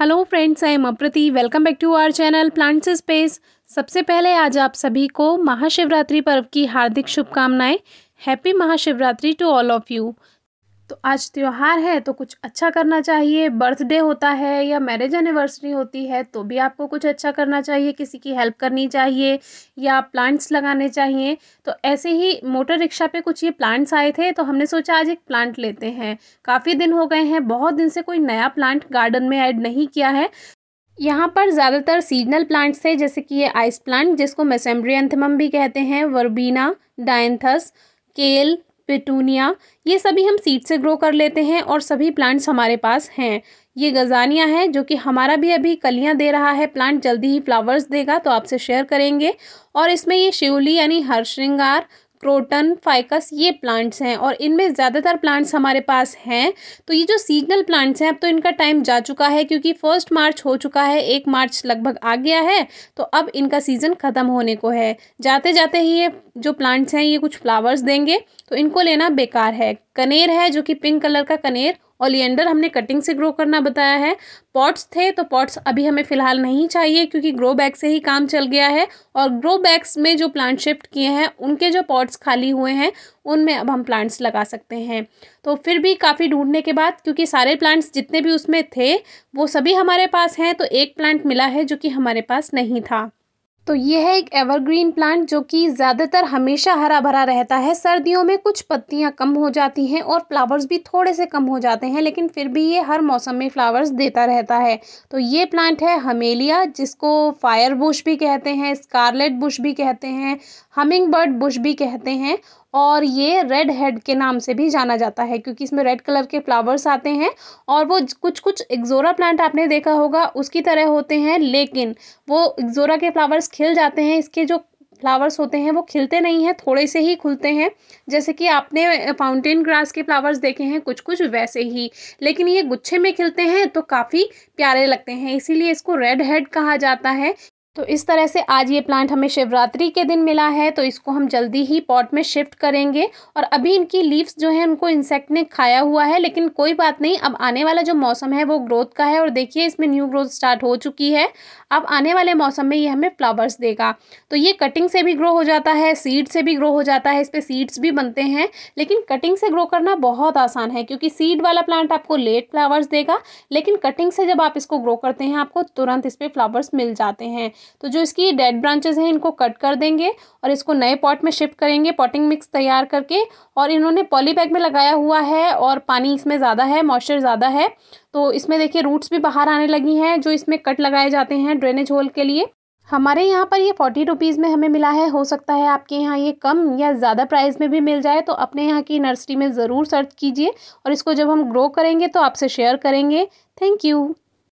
hello friends I am Apriti welcome back to our channel plants space सबसे पहले आज आप सभी को महाशिवरात्रि पर्व की हार्दिक शुभकामनाएं happy Mahashivratri to all of you तो आज त्यौहार है तो कुछ अच्छा करना चाहिए बर्थडे होता है या मैरिज एनिवर्सरी होती है तो भी आपको कुछ अच्छा करना चाहिए किसी की हेल्प करनी चाहिए या प्लांट्स लगाने चाहिए तो ऐसे ही मोटर रिक्शा पे कुछ ये प्लांट्स आए थे तो हमने सोचा आज एक प्लांट लेते हैं काफ़ी दिन हो गए हैं बहुत दिन से कोई नया प्लांट गार्डन में ऐड नहीं किया है यहाँ पर ज़्यादातर सीजनल प्लांट्स थे जैसे कि ये आइस प्लांट जिसको मेसेम्ब्रियंथमम भी कहते हैं वर्बीना डायंथस केल पेटूनिया ये सभी हम सीड से ग्रो कर लेते हैं और सभी प्लांट्स हमारे पास हैं ये गजानिया है जो कि हमारा भी अभी कलियां दे रहा है प्लांट जल्दी ही फ्लावर्स देगा तो आपसे शेयर करेंगे और इसमें ये शिवली यानी हर श्रृंगार क्रोटन फाइकस ये प्लांट्स हैं और इनमें ज़्यादातर प्लांट्स हमारे पास हैं तो ये जो सीजनल प्लांट्स हैं अब तो इनका टाइम जा चुका है क्योंकि फर्स्ट मार्च हो चुका है एक मार्च लगभग आ गया है तो अब इनका सीज़न ख़त्म होने को है जाते जाते ही ये जो प्लांट्स हैं ये कुछ फ्लावर्स देंगे तो इनको लेना बेकार है कनेर है जो कि पिंक कलर का कनेर ओलियंडर हमने कटिंग से ग्रो करना बताया है पॉट्स थे तो पॉट्स अभी हमें फ़िलहाल नहीं चाहिए क्योंकि ग्रो बैग से ही काम चल गया है और ग्रो बैग्स में जो प्लांट शिफ्ट किए हैं उनके जो पॉट्स खाली हुए हैं उनमें अब हम प्लांट्स लगा सकते हैं तो फिर भी काफ़ी ढूंढने के बाद क्योंकि सारे प्लांट्स जितने भी उसमें थे वो सभी हमारे पास हैं तो एक प्लांट मिला है जो कि हमारे पास नहीं था तो ये है एक एवरग्रीन प्लांट जो कि ज़्यादातर हमेशा हरा भरा रहता है सर्दियों में कुछ पत्तियां कम हो जाती हैं और फ्लावर्स भी थोड़े से कम हो जाते हैं लेकिन फिर भी ये हर मौसम में फ्लावर्स देता रहता है तो ये प्लांट है हमेलिया जिसको फायर बुश भी कहते हैं स्कारलेट बुश भी कहते हैं हमिंग बर्ड बुश भी कहते हैं और ये रेड हेड के नाम से भी जाना जाता है क्योंकि इसमें रेड कलर के फ्लावर्स आते हैं और वो कुछ कुछ एक्जोरा प्लांट आपने देखा होगा उसकी तरह होते हैं लेकिन वो एक्जोरा के फ्लावर्स खिल जाते हैं इसके जो फ्लावर्स होते हैं वो खिलते नहीं हैं थोड़े से ही खुलते हैं जैसे कि आपने फाउंटेन ग्रास के फ्लावर्स देखे हैं कुछ कुछ वैसे ही लेकिन ये गुच्छे में खिलते हैं तो काफ़ी प्यारे लगते हैं इसीलिए इसको रेड हेड कहा जाता है तो इस तरह से आज ये प्लांट हमें शिवरात्रि के दिन मिला है तो इसको हम जल्दी ही पॉट में शिफ्ट करेंगे और अभी इनकी लीव्स जो है उनको इंसेक्ट ने खाया हुआ है लेकिन कोई बात नहीं अब आने वाला जो मौसम है वो ग्रोथ का है और देखिए इसमें न्यू ग्रोथ स्टार्ट हो चुकी है अब आने वाले मौसम में ये हमें फ्लावर्स देगा तो ये कटिंग से भी ग्रो हो जाता है सीड से भी ग्रो हो जाता है इस पर सीड्स भी बनते हैं लेकिन कटिंग से ग्रो करना बहुत आसान है क्योंकि सीड वाला प्लांट आपको लेट फ्लावर्स देगा लेकिन कटिंग से जब आप इसको ग्रो करते हैं आपको तुरंत इस पर फ्लावर्स मिल जाते हैं तो जो इसकी डेड ब्रांचेज हैं इनको कट कर देंगे और इसको नए पॉट में शिफ्ट करेंगे पॉटिंग मिक्स तैयार करके और इन्होंने पॉलीबैग में लगाया हुआ है और पानी इसमें ज़्यादा है मॉइस्चर ज़्यादा है तो इसमें देखिए रूट्स भी बाहर आने लगी हैं जो इसमें कट लगाए जाते हैं ड्रेनेज होल के लिए हमारे यहाँ पर ये फोर्टी रुपीज़ में हमें मिला है हो सकता है आपके यहाँ ये कम या ज़्यादा प्राइस में भी मिल जाए तो अपने यहाँ की नर्सरी में ज़रूर सर्च कीजिए और इसको जब हम ग्रो करेंगे तो आपसे शेयर करेंगे थैंक यू